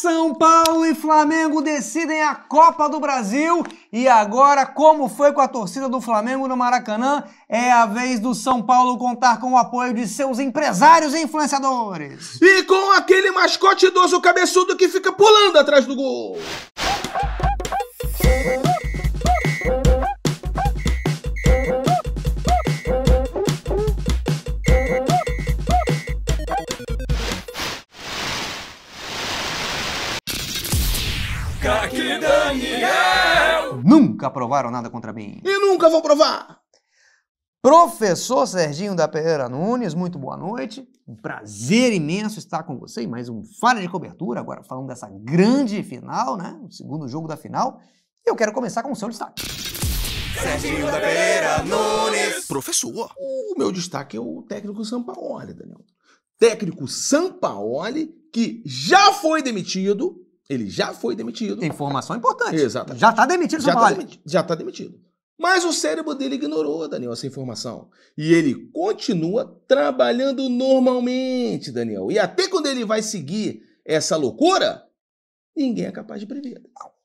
São Paulo e Flamengo decidem a Copa do Brasil. E agora, como foi com a torcida do Flamengo no Maracanã, é a vez do São Paulo contar com o apoio de seus empresários e influenciadores. E com aquele mascote idoso cabeçudo que fica pulando atrás do gol. nunca provaram nada contra mim. E nunca vou provar! Professor Serginho da Pereira Nunes, muito boa noite. Um prazer imenso estar com você em mais um Fala de Cobertura, agora falando dessa grande final, né? O segundo jogo da final. E eu quero começar com o seu destaque. Serginho da Pereira Nunes. Professor. O meu destaque é o técnico Sampaoli, Daniel. Técnico Sampaoli, que já foi demitido ele já foi demitido. Informação importante. Exato. Já está demitido, já está demitido, já tá demitido. Mas o cérebro dele ignorou, Daniel, essa informação. E ele continua trabalhando normalmente, Daniel. E até quando ele vai seguir essa loucura, ninguém é capaz de prever.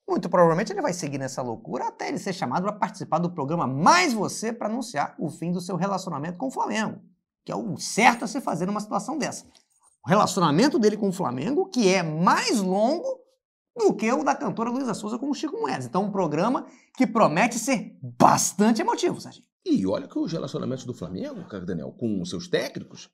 Muito provavelmente ele vai seguir nessa loucura até ele ser chamado para participar do programa Mais Você para anunciar o fim do seu relacionamento com o Flamengo, que é o certo a se fazer numa situação dessa. O relacionamento dele com o Flamengo, que é mais longo do que o da cantora Luísa Souza com o Chico Moedas. Então, um programa que promete ser bastante emotivo, Serginho. E olha que os relacionamentos do Flamengo, cara Daniel, com os seus técnicos,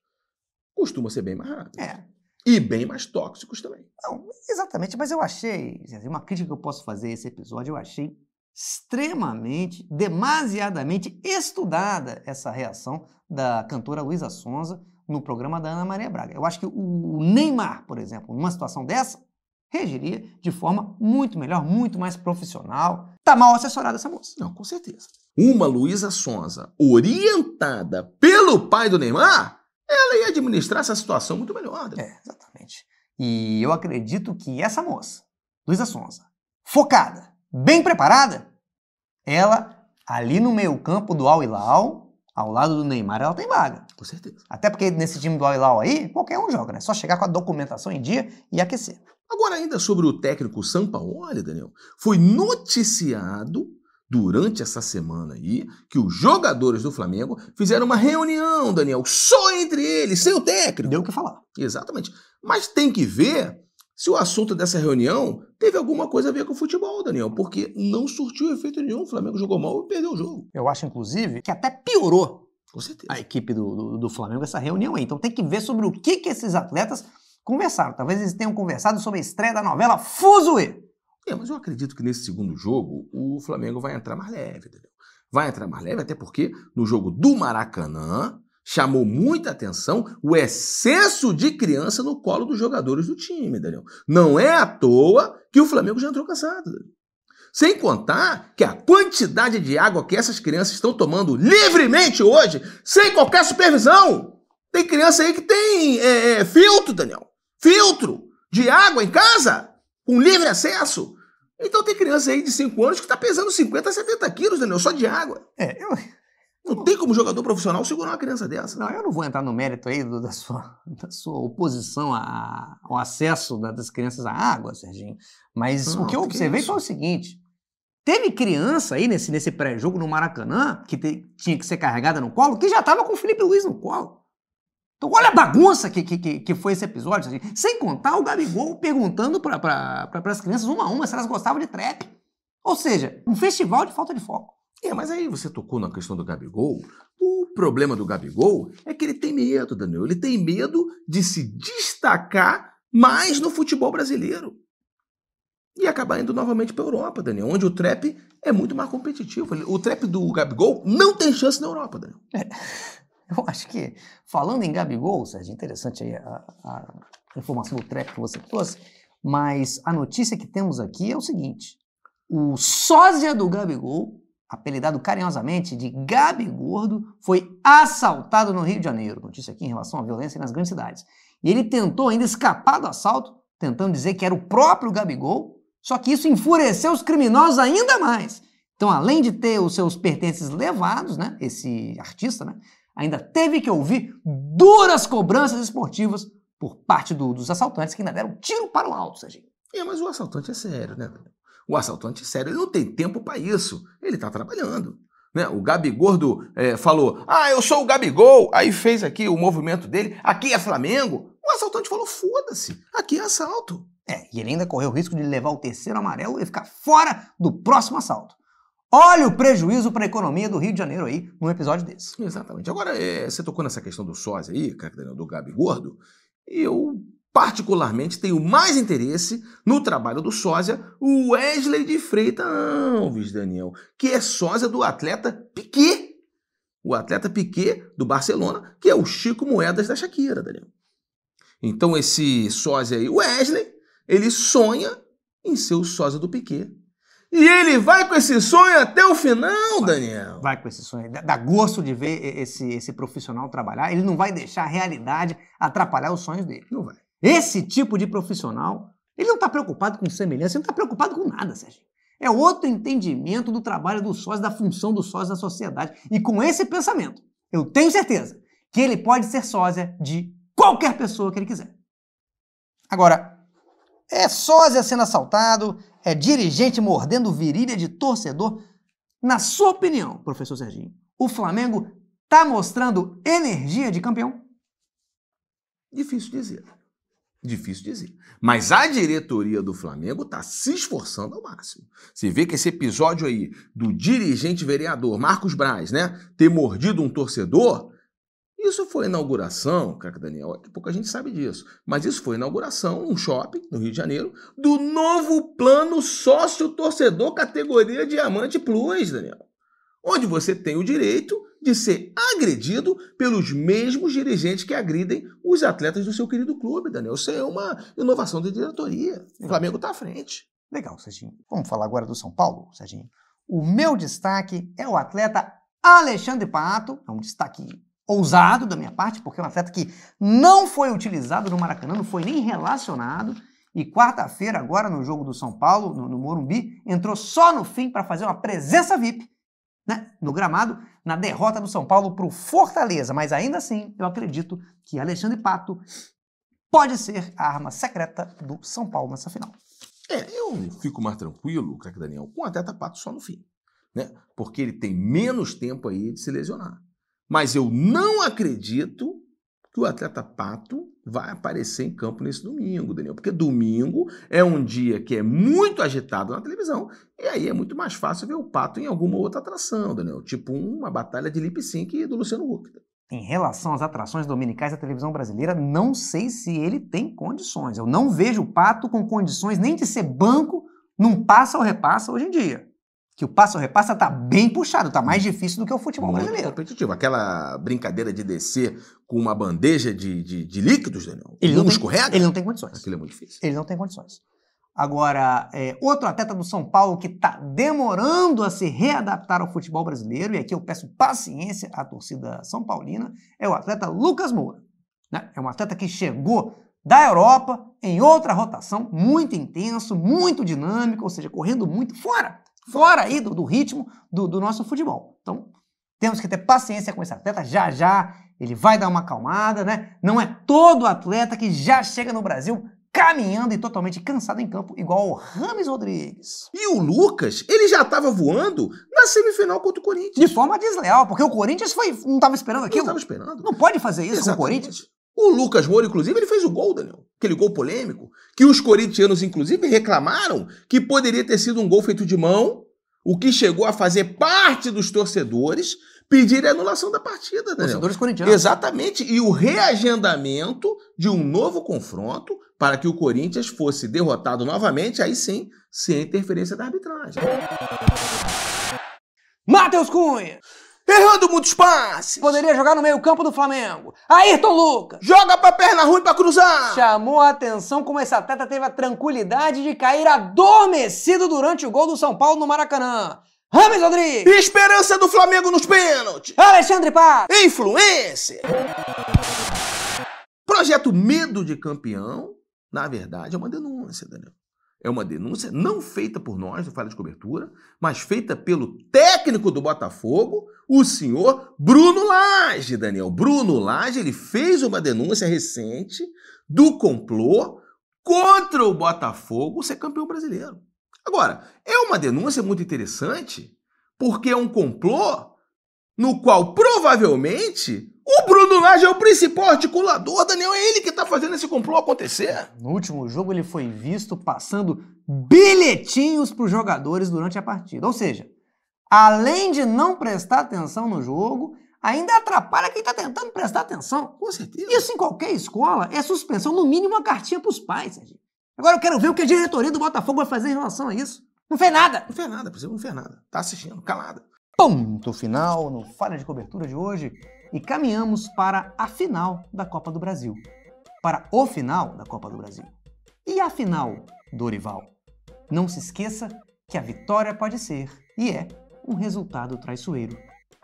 costuma ser bem mais rápido. É. E bem mais tóxicos também. Não, exatamente, mas eu achei, uma crítica que eu posso fazer a esse episódio, eu achei extremamente, demasiadamente estudada essa reação da cantora Luísa Sonza no programa da Ana Maria Braga. Eu acho que o Neymar, por exemplo, numa situação dessa, regiria de forma muito melhor, muito mais profissional. Tá mal assessorada essa moça. Não, com certeza. Uma Luísa Sonza orientada pelo pai do Neymar, ela ia administrar essa situação muito melhor. Né? É, exatamente. E eu acredito que essa moça, Luísa Sonza, focada, bem preparada, ela ali no meio campo do Al Hilal, ao lado do Neymar, ela tem vaga. Com certeza. Até porque nesse time do Al Hilal aí, qualquer um joga, né? É só chegar com a documentação em dia e aquecer. Agora, ainda sobre o técnico Sampaoli, Daniel, foi noticiado durante essa semana aí que os jogadores do Flamengo fizeram uma reunião, Daniel, só entre eles, sem o técnico. Deu o que falar. Exatamente. Mas tem que ver se o assunto dessa reunião teve alguma coisa a ver com o futebol, Daniel, porque não surtiu efeito nenhum. O Flamengo jogou mal e perdeu o jogo. Eu acho, inclusive, que até piorou. Com certeza. A equipe do, do, do Flamengo, essa reunião aí. Então tem que ver sobre o que, que esses atletas conversaram. Talvez eles tenham conversado sobre a estreia da novela Fuzue. É, mas eu acredito que nesse segundo jogo o Flamengo vai entrar mais leve, entendeu? Vai entrar mais leve, até porque no jogo do Maracanã chamou muita atenção o excesso de criança no colo dos jogadores do time, Daniel. Não é à toa que o Flamengo já entrou cansado. Sem contar que a quantidade de água que essas crianças estão tomando livremente hoje, sem qualquer supervisão. Tem criança aí que tem é, é, filtro, Daniel filtro de água em casa, com livre acesso. Então tem criança aí de 5 anos que está pesando 50, 70 quilos, Daniel, só de água. É, eu... Não tem como jogador profissional segurar uma criança dessa. Não, eu não vou entrar no mérito aí do, da, sua, da sua oposição a, ao acesso da, das crianças à água, Serginho. Mas não, o que eu observei foi o seguinte: teve criança aí nesse, nesse pré-jogo no Maracanã, que te, tinha que ser carregada no colo, que já estava com o Felipe Luiz no colo. Então, olha a bagunça que, que, que foi esse episódio. Assim. Sem contar o Gabigol perguntando para pra, as crianças uma a uma se elas gostavam de trap. Ou seja, um festival de falta de foco. É, mas aí você tocou na questão do Gabigol. O problema do Gabigol é que ele tem medo, Daniel. Ele tem medo de se destacar mais no futebol brasileiro. E acabar indo novamente para a Europa, Daniel, onde o trap é muito mais competitivo. O trap do Gabigol não tem chance na Europa, Daniel. É. Eu acho que, falando em Gabigol, Sérgio, interessante aí a, a informação do treco que você trouxe, mas a notícia que temos aqui é o seguinte: o sósia do Gabigol, apelidado carinhosamente de Gabigordo, Gordo, foi assaltado no Rio de Janeiro. Notícia aqui em relação à violência nas grandes cidades. E ele tentou ainda escapar do assalto, tentando dizer que era o próprio Gabigol, só que isso enfureceu os criminosos ainda mais. Então, além de ter os seus pertences levados, né, esse artista, né, ainda teve que ouvir duras cobranças esportivas por parte do, dos assaltantes que ainda deram tiro para o alto, Serginho. É, mas o assaltante é sério, né? O assaltante é sério, ele não tem tempo para isso. Ele está trabalhando. Né? O Gabigordo é, falou: Ah, eu sou o Gabigol. Aí fez aqui o movimento dele. Aqui é Flamengo. O assaltante falou: Foda-se, aqui é assalto. É, e ele ainda correu o risco de levar o terceiro amarelo e ficar fora do próximo assalto. Olha o prejuízo para a economia do Rio de Janeiro aí, num episódio desse. Exatamente. Agora, é, você tocou nessa questão do sósia aí, tá do Gabi Gordo, e eu particularmente tenho mais interesse no trabalho do sósia Wesley de Freitas Alves, Daniel, que é sósia do atleta Piquet. O atleta Piquet do Barcelona, que é o Chico Moedas da Shakira, Daniel. Então esse sósia aí, Wesley, ele sonha em ser o sósia do Piquet e ele vai com esse sonho até o final, vai, Daniel. Vai com esse sonho. Dá, gosto de ver esse, esse profissional trabalhar. Ele não vai deixar a realidade atrapalhar os sonhos dele. Não vai. Esse tipo de profissional, ele não está preocupado com semelhança, ele não está preocupado com nada, Sérgio. É outro entendimento do trabalho do sócio, da função do sócio da sociedade. E com esse pensamento, eu tenho certeza que ele pode ser sósia de qualquer pessoa que ele quiser. Agora, é sósia sendo assaltado, é dirigente mordendo virilha de torcedor. Na sua opinião, professor Serginho, o Flamengo está mostrando energia de campeão? Difícil dizer. Difícil dizer. Mas a diretoria do Flamengo está se esforçando ao máximo. Você vê que esse episódio aí do dirigente vereador Marcos Braz, né, ter mordido um torcedor, isso foi inauguração, craque Daniel, é pouca gente sabe disso, mas isso foi inauguração num shopping no Rio de Janeiro do novo plano sócio-torcedor categoria Diamante Plus, Daniel. Onde você tem o direito de ser agredido pelos mesmos dirigentes que agridem os atletas do seu querido clube, Daniel. Isso é uma inovação de diretoria. O Flamengo está à frente. Legal, Serginho. Vamos falar agora do São Paulo, Serginho. O meu destaque é o atleta Alexandre Pato, é um destaque ousado da minha parte, porque é um atleta que não foi utilizado no Maracanã, não foi nem relacionado. E quarta-feira, agora no jogo do São Paulo, no, no Morumbi, entrou só no fim para fazer uma presença VIP né, no gramado, na derrota do São Paulo para o Fortaleza. Mas ainda assim, eu acredito que Alexandre Pato pode ser a arma secreta do São Paulo nessa final. É, eu fico mais tranquilo, craque Daniel, com o atleta Pato só no fim. Né? Porque ele tem menos tempo aí de se lesionar. Mas eu não acredito que o atleta Pato vai aparecer em campo nesse domingo, Daniel, porque domingo é um dia que é muito agitado na televisão e aí é muito mais fácil ver o Pato em alguma outra atração, Daniel, tipo uma batalha de lip sync do Luciano Huck. Em relação às atrações dominicais da televisão brasileira, não sei se ele tem condições. Eu não vejo o Pato com condições nem de ser banco num passa ou repassa hoje em dia que o passo-repassa tá bem puxado, tá mais difícil do que o futebol Muito brasileiro. competitivo. Aquela brincadeira de descer com uma bandeja de, de, de líquidos, Daniel, ele não, escorrega? Ele não tem condições. Aquilo é muito difícil. Ele não tem condições. Agora, é, outro atleta do São Paulo que está demorando a se readaptar ao futebol brasileiro, e aqui eu peço paciência à torcida São Paulina, é o atleta Lucas Moura. Né? É um atleta que chegou da Europa em outra rotação, muito intenso, muito dinâmico, ou seja, correndo muito fora fora aí do, do ritmo do, do, nosso futebol. Então, temos que ter paciência com esse atleta. Já, já, ele vai dar uma acalmada, né? Não é todo atleta que já chega no Brasil caminhando e totalmente cansado em campo, igual o Rames Rodrigues. E o Lucas, ele já estava voando na semifinal contra o Corinthians. De forma desleal, porque o Corinthians foi, não estava esperando aquilo. Não estava esperando. Não pode fazer isso Exatamente. com o Corinthians. O Lucas Moura, inclusive, ele fez o gol, Daniel. Aquele gol polêmico que os corintianos, inclusive, reclamaram que poderia ter sido um gol feito de mão, o que chegou a fazer parte dos torcedores pedir a anulação da partida. Torcedores corintianos. Exatamente, e o reagendamento de um novo confronto para que o Corinthians fosse derrotado novamente, aí sim, sem interferência da arbitragem. Matheus Cunha! Errando muitos passes. Poderia jogar no meio-campo do Flamengo. Ayrton Lucas. Joga pra perna ruim pra cruzar. Chamou a atenção como esse atleta teve a tranquilidade de cair adormecido durante o gol do São Paulo no Maracanã. Rames Rodrigues. Esperança do Flamengo nos pênaltis. Alexandre Paz. Influência. Projeto Medo de Campeão, na verdade, é uma denúncia, Daniel. É uma denúncia não feita por nós, do Fala de Cobertura, mas feita pelo técnico técnico do Botafogo, o senhor Bruno Lage, Daniel. Bruno Lage, ele fez uma denúncia recente do complô contra o Botafogo ser campeão brasileiro. Agora, é uma denúncia muito interessante, porque é um complô no qual provavelmente o Bruno Lage é o principal articulador, Daniel, é ele que está fazendo esse complô acontecer. No último jogo ele foi visto passando bilhetinhos para os jogadores durante a partida. Ou seja, além de não prestar atenção no jogo, ainda atrapalha quem está tentando prestar atenção. Com certeza. Isso em qualquer escola é suspensão, no mínimo uma cartinha para os pais, Agora eu quero ver o que a diretoria do Botafogo vai fazer em relação a isso. Não fez nada. Não fez nada, Preciso não fez nada. Tá assistindo, calada. Ponto final no Falha de Cobertura de hoje e caminhamos para a final da Copa do Brasil. Para o final da Copa do Brasil. E a final, Dorival? Não se esqueça que a vitória pode ser, e é, um resultado traiçoeiro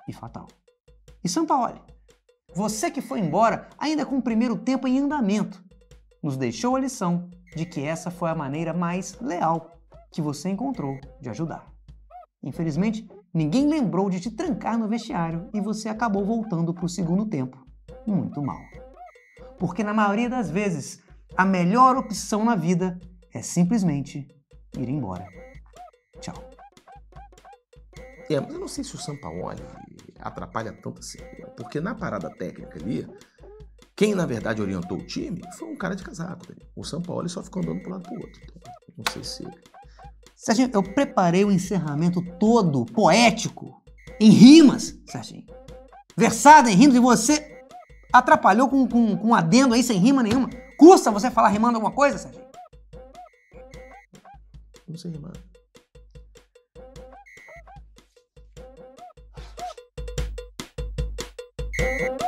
e fatal. E Sampaoli, você que foi embora ainda com o primeiro tempo em andamento, nos deixou a lição de que essa foi a maneira mais leal que você encontrou de ajudar. Infelizmente, ninguém lembrou de te trancar no vestiário e você acabou voltando para o segundo tempo, muito mal. Porque na maioria das vezes, a melhor opção na vida é simplesmente ir embora. Tchau. É, mas Eu não sei se o Sampaoli atrapalha tanto assim, porque na parada técnica ali, quem na verdade orientou o time foi um cara de casaco. Né? O Sampaoli só ficou andando para um lado para o outro. Então, não sei se. Serginho, eu preparei o encerramento todo poético, em rimas, Serginho. Versado em rimas, e você atrapalhou com, com, com um adendo aí sem rima nenhuma. Custa você falar rimando alguma coisa, Serginho? Não sei rimar. thank you